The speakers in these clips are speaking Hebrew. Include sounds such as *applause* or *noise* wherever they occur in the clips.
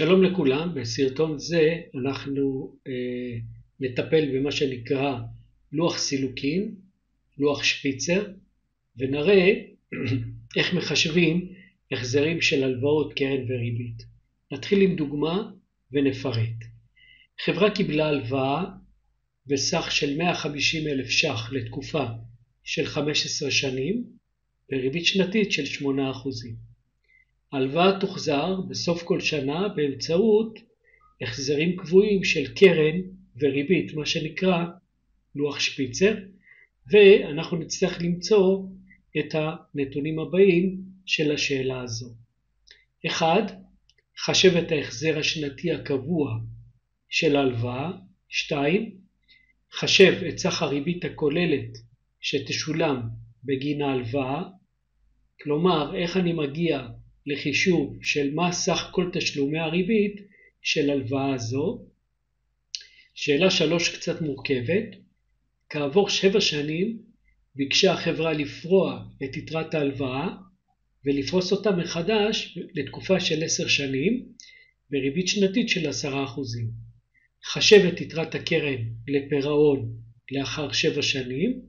שלום לכולם, בסרטון זה אנחנו אה, נטפל במה שנקרא לוח סילוקין, לוח שפיצר, ונראה *clears throat* איך מחשבים החזרים של הלוואות קרן וריבית. נתחיל עם דוגמה ונפרט. חברה קיבלה הלוואה בסך של 150 אלף ש"ח לתקופה של 15 שנים, בריבית שנתית של 8%. אחוזים. ההלוואה תוחזר בסוף כל שנה באמצעות החזרים קבועים של קרן וריבית, מה שנקרא לוח שפיצר, ואנחנו נצטרך למצוא את הנתונים הבאים של השאלה הזו. 1. חשב את ההחזר השנתי הקבוע של ההלוואה. 2. חשב את סך הריבית הכוללת שתשולם בגין ההלוואה. כלומר, איך אני מגיע לחישוב של מה סך כל תשלומי הריבית של הלוואה זו. שאלה שלוש קצת מורכבת, כעבור שבע שנים ביקשה החברה לפרוע את יתרת ההלוואה ולפרוס אותה מחדש לתקופה של עשר שנים בריבית שנתית של עשרה אחוזים. חשב את יתרת הקרן לפירעון לאחר שבע שנים,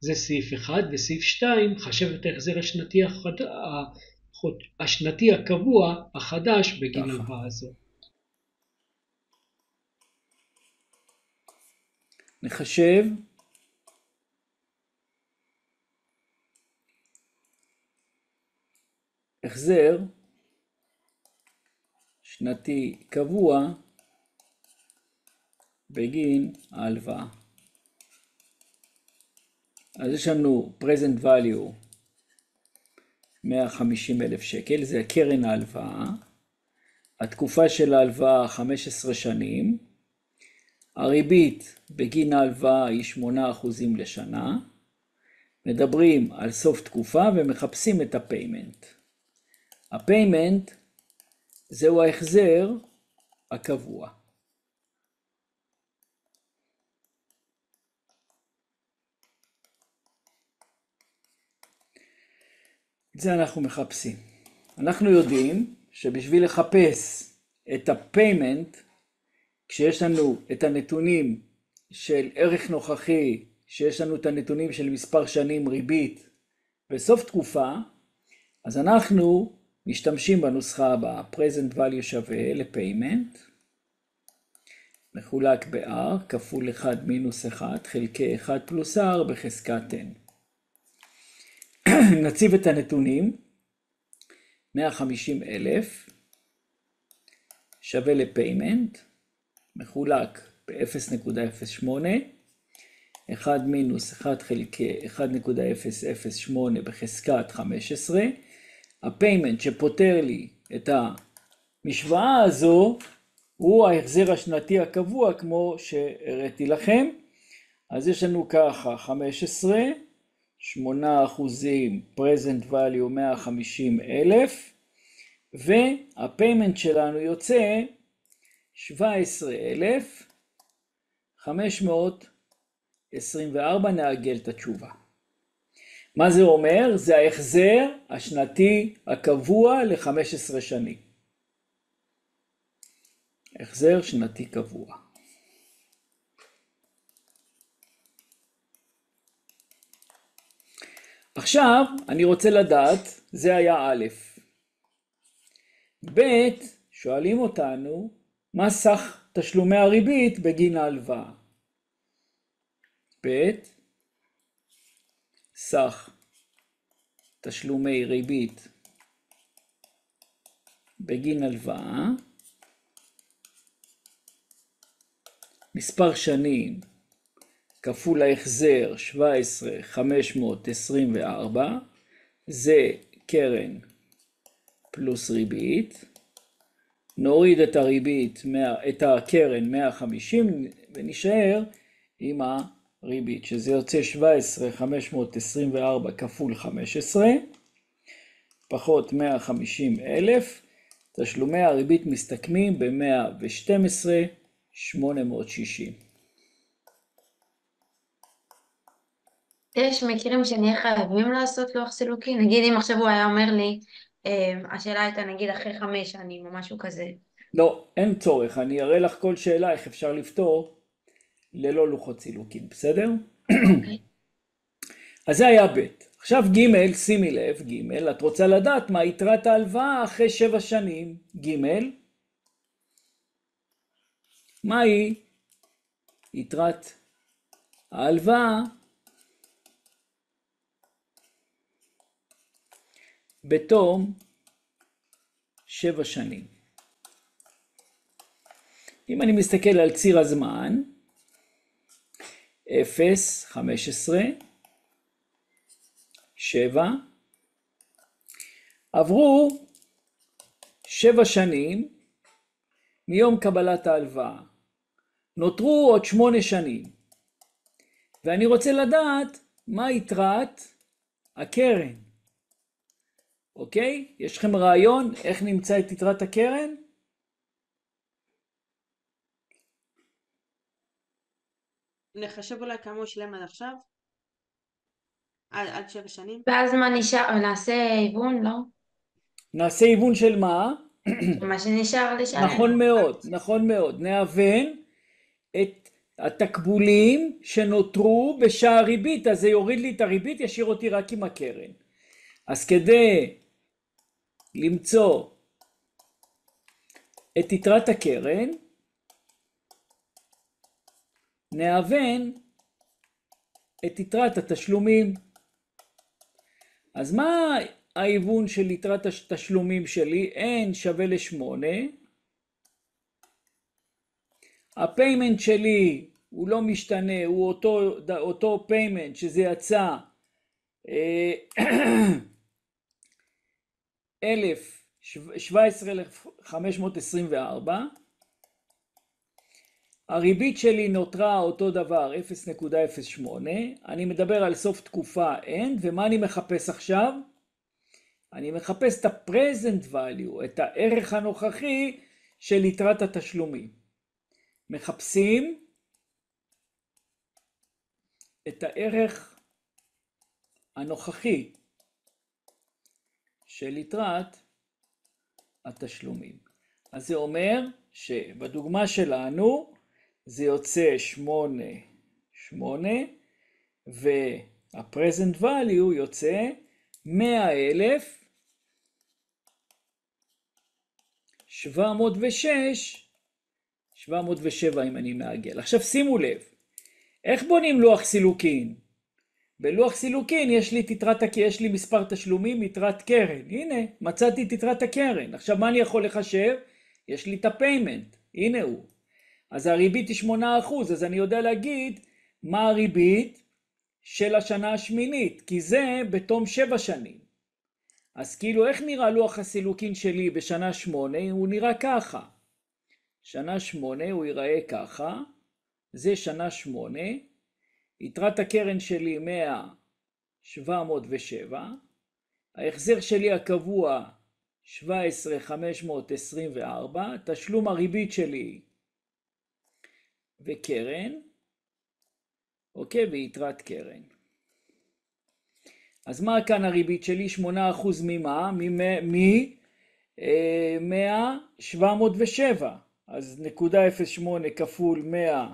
זה סעיף אחד, וסעיף שתיים, חשב את ההחזר השנתי השנתי הקבוע החדש בגין נכון. הלוואה הזו. נחשב החזר שנתי קבוע בגין ההלוואה. אז יש לנו present value 150 אלף שקל, זה קרן ההלוואה. התקופה של ההלוואה 15 שנים. הריבית בגין ההלוואה היא 8% לשנה. מדברים על סוף תקופה ומחפשים את הפיימנט. הפיימנט זהו ההחזר הקבוע. זה אנחנו מחפשים. אנחנו יודעים שבשביל לחפש את הפיימנט, כשיש לנו את הנתונים של ערך נוכחי, שיש לנו את הנתונים של מספר שנים ריבית בסוף תקופה, אז אנחנו משתמשים בנוסחה הבאה, present value שווה לפיימנט, מחולק ב-r כפול 1 מינוס 1 חלקי 1 פלוס r בחזקת n. *clears throat* נציב את הנתונים, 150 אלף שווה לפיימנט, מחולק ב-0.08, 1 מינוס 1 חלקי 1.008 בחזקת 15, הפיימנט שפותר לי את המשוואה הזו הוא ההחזר השנתי הקבוע כמו שהראיתי לכם, אז יש לנו ככה 15 8 אחוזים, present value 150 אלף, והפיימנט שלנו יוצא 17,524, נעגל את התשובה. מה זה אומר? זה ההחזר השנתי הקבוע ל-15 שנים. החזר שנתי קבוע. עכשיו אני רוצה לדעת, זה היה א', ב', שואלים אותנו מה סך תשלומי הריבית בגין ההלוואה. ב', סך תשלומי ריבית בגין הלוואה, מספר שנים כפול ההחזר 17,524, זה קרן פלוס ריבית. נוריד את הריבית, את הקרן 150 ונשאר עם הריבית, שזה יוצא 17,524 כפול 15, פחות 150 אלף, תשלומי הריבית מסתכמים ב-112,860. יש מקרים שנהיה חייבים לעשות לוח סילוקי, נגיד אם עכשיו הוא היה אומר לי, אה, השאלה הייתה נגיד אחרי חמש שנים או משהו כזה. לא, אין צורך, אני אראה לך כל שאלה איך אפשר לפתור ללא לוחות סילוקים, בסדר? אוקיי. *clears throat* אז זה היה ב'. עכשיו ג', שימי לב, ג', את רוצה לדעת מה יתרת ההלוואה אחרי שבע שנים, ג', מהי יתרת ההלוואה בתום שבע שנים. אם אני מסתכל על ציר הזמן, 0, 15, 7, עברו שבע שנים מיום קבלת ההלוואה. נותרו עוד שמונה שנים, ואני רוצה לדעת מה יתרת הקרן. אוקיי? יש לכם רעיון איך נמצא את יתרת הקרן? נחשב אולי כמה הוא שילם עד עכשיו? עד, עד שבע שנים? ואז מה נשאר? נעשה היוון, לא? נעשה היוון של מה? מה שנשאר לשלם. נכון מאוד, נכון מאוד. נהוון את התקבולים שנותרו בשער ריבית, אז זה יוריד לי את הריבית, ישאיר אותי רק עם הקרן. אז כדי למצוא את יתרת הקרן, נאבן את יתרת התשלומים. אז מה ההיוון של יתרת התשלומים שלי? n שווה ל-8. הפיימנט שלי הוא לא משתנה, הוא אותו, אותו פיימנט שזה יצא אה, 17,524, הריבית שלי נותרה אותו דבר 0.08, אני מדבר על סוף תקופה end, ומה אני מחפש עכשיו? אני מחפש את ה-present value, את הערך הנוכחי של יתרת התשלומים. מחפשים את הערך הנוכחי של יתרת התשלומים. אז זה אומר שבדוגמה שלנו זה יוצא 8, 8, וה-present value יוצא 100,000 706, 707 אם אני מעגל. עכשיו שימו לב, איך בונים לוח סילוקין? בלוח סילוקין יש לי, תתרת, יש לי מספר תשלומים, יתרת קרן. הנה, מצאתי את יתרת הקרן. עכשיו, מה אני יכול לחשב? יש לי את הפיימנט, הנה הוא. אז הריבית היא 8%, אז אני יודע להגיד מה הריבית של השנה השמינית, כי זה בתום 7 שנים. אז כאילו, איך נראה לוח הסילוקין שלי בשנה 8? הוא נראה ככה. שנה 8 הוא ייראה ככה, זה שנה 8, יתרת הקרן שלי 100, 707, ההחזר שלי הקבוע 17,524, תשלום הריבית שלי וקרן, אוקיי, ויתרת קרן. אז מה כאן הריבית שלי? 8% ממה? מ-100, מ- 707. אה, אז נקודה 0.8 כפול 100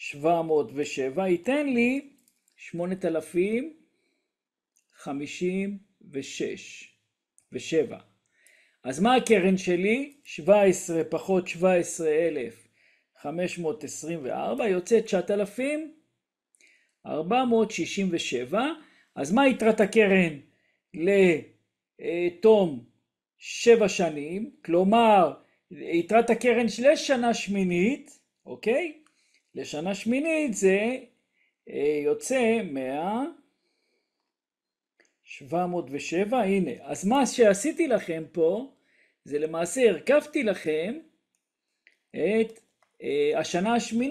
707 ייתן לי 8,056 ו-7. אז מה הקרן שלי? 17 פחות 17,524 יוצא 9,467. אז מה יתרת הקרן לתום 7 שנים? כלומר, יתרת הקרן לשנה שמינית, אוקיי? לשנה שמינית זה אה, יוצא 100, 707, הנה. אז מה שעשיתי לכם פה, זה למעשה הרכבתי לכם את אה, השנה השמינית.